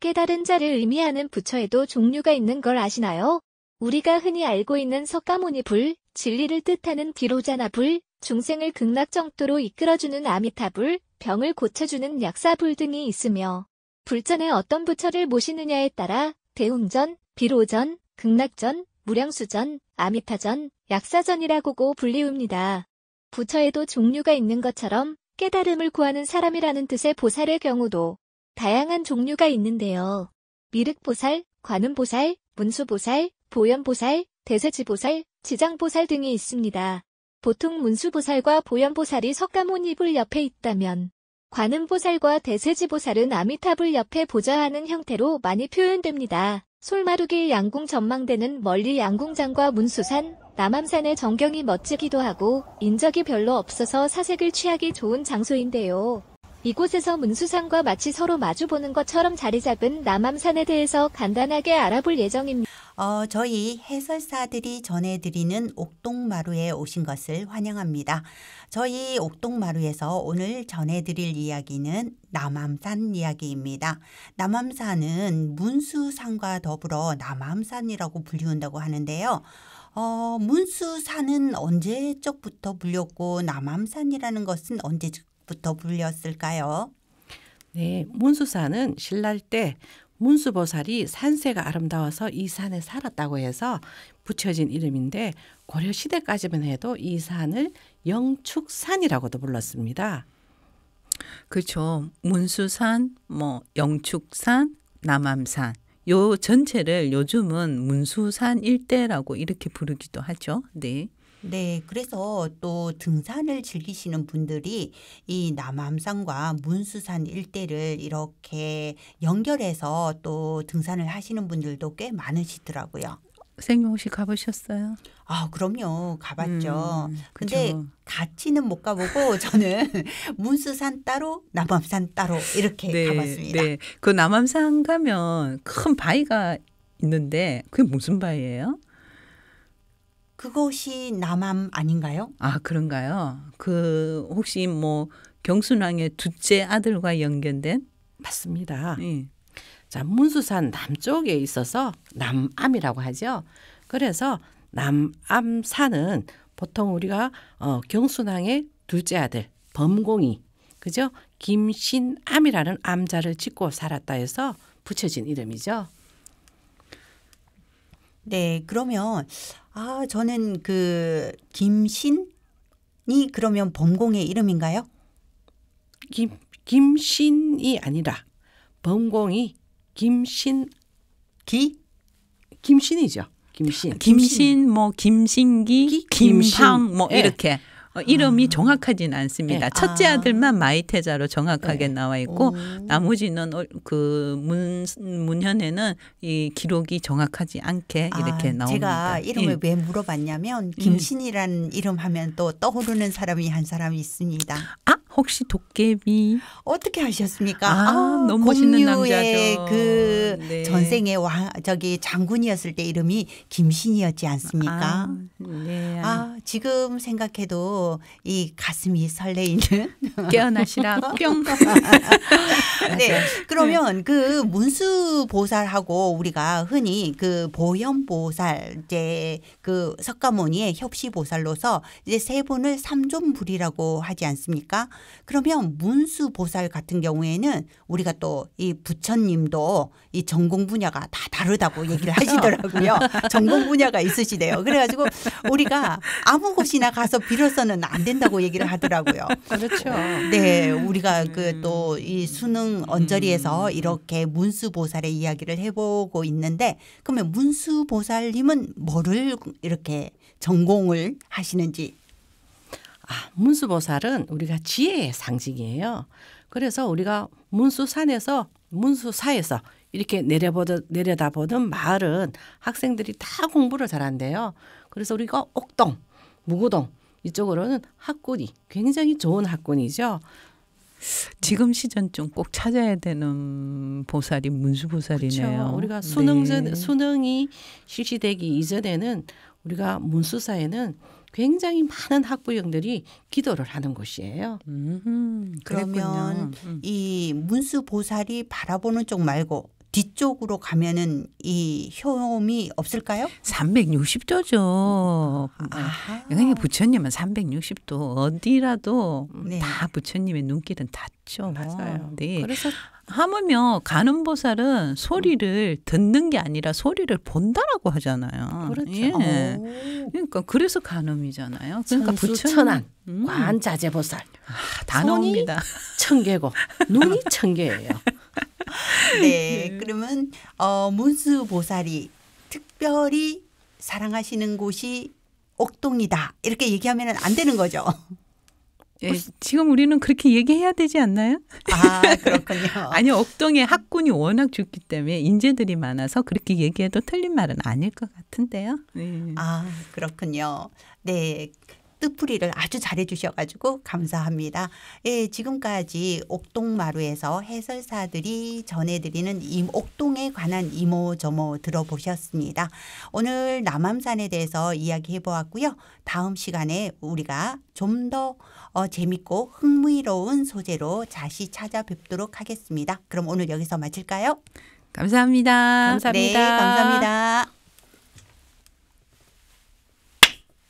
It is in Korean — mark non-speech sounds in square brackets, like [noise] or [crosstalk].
깨달은 자를 의미하는 부처에도 종류가 있는 걸 아시나요? 우리가 흔히 알고 있는 석가모니 불, 진리를 뜻하는 비로자나 불, 중생을 극락정도로 이끌어주는 아미타불, 병을 고쳐주는 약사불 등이 있으며 불전에 어떤 부처를 모시느냐에 따라 대웅전, 비로전, 극락전, 무량수전, 아미타전, 약사전이라고 불리웁니다. 부처에도 종류가 있는 것처럼 깨달음을 구하는 사람이라는 뜻의 보살의 경우도 다양한 종류가 있는데요. 미륵보살, 관음보살, 문수보살, 보현보살, 대세지보살, 지장보살 등이 있습니다. 보통 문수보살과 보현보살이 석가모니불 옆에 있다면 관음보살과 대세지보살은 아미타불 옆에 보좌하는 형태로 많이 표현됩니다. 솔마루길 양궁 전망대는 멀리 양궁장과 문수산, 남암산의 전경이 멋지기도 하고 인적이 별로 없어서 사색을 취하기 좋은 장소인데요. 이곳에서 문수상과 마치 서로 마주보는 것처럼 자리 잡은 남암산에 대해서 간단하게 알아볼 예정입니다. 어, 저희 해설사들이 전해드리는 옥동마루에 오신 것을 환영합니다. 저희 옥동마루에서 오늘 전해드릴 이야기는 남암산 이야기입니다. 남암산은 문수산과 더불어 남암산이라고 불리운다고 하는데요. 어, 문수산은 언제적부터 불렸고 남암산이라는 것은 언제적 부터 불렸을까요? 네, 문수산은 신랄때 문수보살이 산세가 아름다워서 이 산에 살았다고 해서 붙여진 이름인데 고려 시대까지만 해도 이 산을 영축산이라고도 불렀습니다. 그렇죠. 문수산, 뭐 영축산, 남암산 요 전체를 요즘은 문수산 일대라고 이렇게 부르기도 하죠. 네. 네, 그래서 또 등산을 즐기시는 분들이 이 남암산과 문수산 일대를 이렇게 연결해서 또 등산을 하시는 분들도 꽤 많으시더라고요. 선생님 혹시 가보셨어요? 아, 그럼요. 가봤죠. 음, 근데 같이는 못 가보고 [laughs] 저는 문수산 따로 남암산 따로 이렇게 네, 가봤습니다. 네. 그 남암산 가면 큰 바위가 있는데 그게 무슨 바위예요? 그것이 남함 아닌가요? 아 그런가요? 그 혹시 뭐 경순왕의 둘째 아들과 연결된? 맞습니다. 예. 자 문수산 남쪽에 있어서 남암이라고 하죠. 그래서 남암산은 보통 우리가 어, 경순왕의 둘째 아들 범공이 그죠 김신암이라는 암자를 짓고 살았다 해서 붙여진 이름이죠. 네, 그러면 아, 저는 그 김신이 그러면 범공의 이름인가요? 김 김신이 아니라 범공이 김신 기 김신이죠. 김신. 김신 뭐 김신기, 김, 김뭐 예. 이렇게 어, 이름이 아. 정확하진 않습니다. 네. 첫째 아. 들만 마이테자로 정확하게 네. 나와 있고 오. 나머지는 그 문 문현에는 이 기록이 정확하지 않게 아, 이렇게 아, 나옵니다. 제가 이름을 예. 왜 물어봤냐면 김신이라는 음. 이름 하면 또 떠오르는 사람이 한 사람이 있습니다. 아 혹시 도깨비 어떻게 하셨습니까? 아, 아 너무 멋있는 남자죠. 그 네. 전생에왕 저기 장군이었을 때 이름이 김신이었지 않습니까? 아, 네. 아 지금 생각해도 이 가슴이 설레이는 [laughs] 깨어나시라 [laughs] 뿅. [laughs] 네. 그러면 그 문수 보살하고 우리가 흔히 그 보현 보살 이제 그 석가모니의 협시 보살로서 이제 세 분을 삼존불이라고 하지 않습니까? 그러면 문수 보살 같은 경우에는 우리가 또 이 부처님도 이 전공 분야가 다 다르다고 얘기를 그렇죠. 하시더라고요. [laughs] 전공 분야가 있으시대요. 그래가지고 우리가 아무 곳이나 가서 빌어서는 안 된다고 얘기를 하더라고요. 그렇죠. 네, 음. 우리가 그 또 이 수능 언저리에서 음. 이렇게 문수 보살의 이야기를 해보고 있는데 그러면 문수 보살님은 뭐를 이렇게 전공을 하시는지 아, 문수보살은 우리가 지혜의 상징이에요. 그래서 우리가 문수산에서 문수사에서 이렇게 내려보듯 내려다보던 마을은 학생들이 다 공부를 잘한대요. 그래서 우리가 옥동, 무구동 이쪽으로는 학군이 굉장히 좋은 학군이죠. 지금 시즌쯤 꼭 찾아야 되는 보살이 문수보살이네요. 그렇죠. 우리가 네. 수능 네. 수능이 실시되기 이전에는 우리가 문수사에는 굉장히 많은 학부형들이 기도를 하는 곳이에요. 음, 그러면 음. 이 문수보살이 바라보는 쪽 말고 뒤쪽으로 가면은 이 효험이 없을까요? 360도죠. 아하. 그 부처님은 360도 어디라도 네. 다 부처님의 눈길은 닿죠. 맞아요. 네. 그래서 하물며 가는 보살은 소리를 듣는 게 아니라 소리를 본다라고 하잖아요. 그렇죠. 예. 그러니까 그래서 간음이잖아요. 그러니까 부처천안 음. 관자재보살 아, 다 나옵니다. 천개고 눈이 천개예요. 네, [laughs] 예. 그러면 어, 문수 보살이 특별히 사랑하시는 곳이 옥동이다 이렇게 얘기하면 안 되는 거죠. 예, 지금 우리는 그렇게 얘기해야 되지 않나요? 아 [laughs] 그렇군요. 아니 옥동에 학군이 워낙 좋기 때문에 인재들이 많아서 그렇게 얘기해도 틀린 말은 아닐 것 같은데요. 네. 아 그렇군요. 네. 뜻풀이를 아주 잘해 주셔가지고 감사합니다. 예, 지금까지 옥동마루에서 해설사들이 전해드리는 이 옥동에 관한 이모저모 들어보셨습니다. 오늘 남암산에 대해서 이야기해 보았고요. 다음 시간에 우리가 좀더 어, 재밌고 흥미로운 소재로 다시 찾아뵙도록 하겠습니다. 그럼 오늘 여기서 마칠까요? 감사합니다. 감사합니다. 네, 감사합니다.